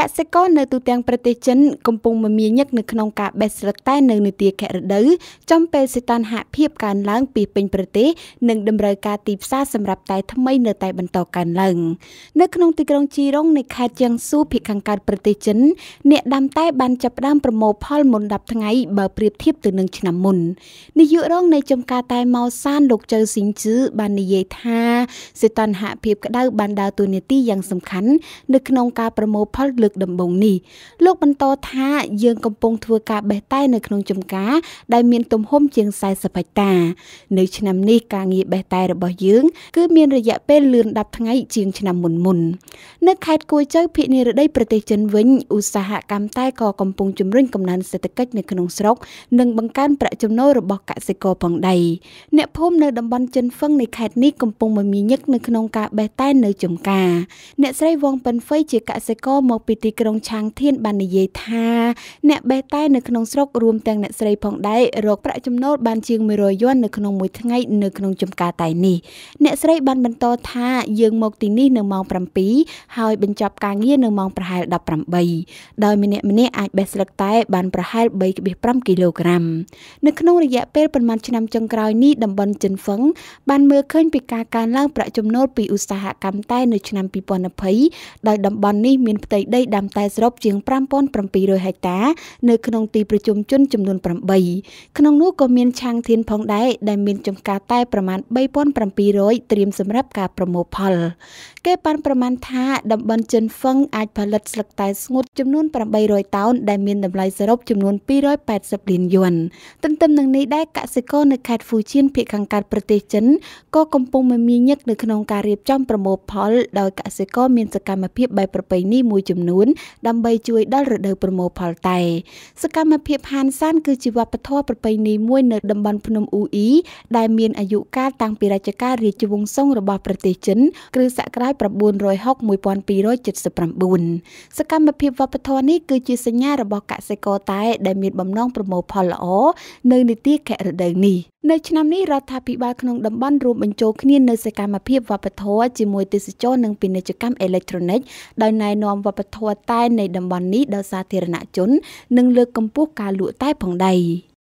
កសិករនៅទូទាំងប្រទេសចិនកំពុងមមាញឹកនៅក្នុងការបេះស្លឹកតែនៅនាទីខរដូវចំពេលសីតុណ្ហភាពកើនឡើងពីពេញប្រទេស និងតម្រូវការទីផ្សារសម្រាប់តែថ្មីនៅតែបន្តកើនឡើង នៅក្នុងទីក្រុងជីរុងនៃខេត្តជៀងស៊ូភាគខាងកើតប្រទេសចិនអ្នកដាំតែបានចាប់ផ្ដើមប្រមូលផលមុន10ថ្ងៃបើប្រៀបធៀបទៅនឹងឆ្នាំមុននាយករងនៃចំការតែម៉ោសានលោកចៅស៊ីងជឺបាននិយាយថាសីតុណ្ហភាពក្តៅបានដើរតួនាទីយ៉ាងសំខាន់នៅក្នុងការប្រមូលផលលើកដំបូងនេះលោកបន្តថាយើងកំពុងធ្វើការបេះតែនៅក្នុងចំការ ដែលមាន ទំហំជាង40ហិកតា នៅ ឆ្នាំនេះការងារបេះតែរបស់យើង គឺមានរយៈពេលលឿន10ថ្ងៃជាងឆ្នាំមុនមុននៅខេត្តគួយចៅភូមិនិរដីប្រទេសចិនវិញឧស្សាហកម្មតែក៏កំពុងជំរុញកំណើនសេដ្ឋកិច្ចនៅក្នុងស្រុក និងបង្កើនប្រាក់ចំណូលរបស់កសិករផងដែរអ្នកភូមិនៅតំបន់ចិនហ្វឹងនៃខេត្តនេះកំពុងមមាញឹកនៅក្នុងការបេះតែនៅចំការ អ្នកស្រីវងប៉ិនហ្វៃជាកសិករមកពីពីទីក្រុងឆាងធានបាននិយាយថាអ្នកបេះតែនៅក្នុងស្រុករួមទាំងអ្នកស្រីផងដែររកប្រាក់ចំណូលបានជាង100យន់នៅក្នុងមួយថ្ងៃនៅក្នុងចំការតែនេះអ្នកស្រីបានបន្តថាយើងមកទីនេះនៅម៉ោង7ហើយបញ្ចប់ការងារនៅម៉ោងប្រហែល18ដោយម្នាក់ម្នាក់អាចបេះស្លឹកតែបានប្រហែល3.5គីឡូក្រាម នៅក្នុងរយៈពេលប្រមាណឆ្នាំចុងក្រោយនេះតំបន់ចិនហ្វឹងបានមើលឃើញពីការកើនឡើងប្រាក់ចំណូលពីឧស្សាហកម្មតែនៅឆ្នាំ2020ដោយតំបន់នេះមានផ្ទៃដីដាំតែសរុបជាង5700ហិកតានៅក្នុង ទីប្រជុំជនចំនួន8ក្នុងនោះក៏មានឆាងធានផងដែរដែលមានចំការតែប្រមាណ3700ត្រៀមសម្រាប់ការប្រមូលផលគេបានប្រមាណថាតំបន់ចិនហ្វឹងអាចផលិតស្លឹកតែស្ងួតចំនួន800តោនដែលមានតម្លៃសរុបចំនួន280លានយួនទន្ទឹមនឹងនេះដែរកសិករនៅខេត្តហ្វូជៀនភាគខាងកើតប្រទេសចិនក៏កំពុងមមាញឹកនៅក្នុងការរៀបចំប្រមូលផល ដោយកសិករមានសកម្មភាពបែបប្រពៃណីមួយចំនួននួនដើម្បីជួយ ដល់រដូវប្រមូលផលតែសកម្មភាព ហានសានគឺជាវប្បធម៌ប្រពៃណីមួយ នៅតំបន់ភ្នំអ៊ូអ៊ីដែលមានអាយុកាលតាំងពីរជ្ជកាលរាជវង្សសុងរបស់ប្រទេសចិនគ្រិស្តសករាជ960 1279សកម្មភាពវប្បធម៌នេះគឺជាសញ្ញារបស់កសិករតែដែលមានបំណងប្រមូលផលល្អនៅនីតិខរដូវនេះនៅឆ្នាំនេះរដ្ឋាភិបាលក្នុងតំបន់រួមបញ្ចូលគ្នានៅសកម្មភាពវប្បធម៌ជាមួយទេសចរនិងពាណិជ្ជកម្មអេឡិចត្រូនិកដោយណែនាំវប្បធម៌ហួតតែនៃតំបន់នេះដល់សាធារណជននិងលើកកម្ពស់ការលក់តែផងដែរ។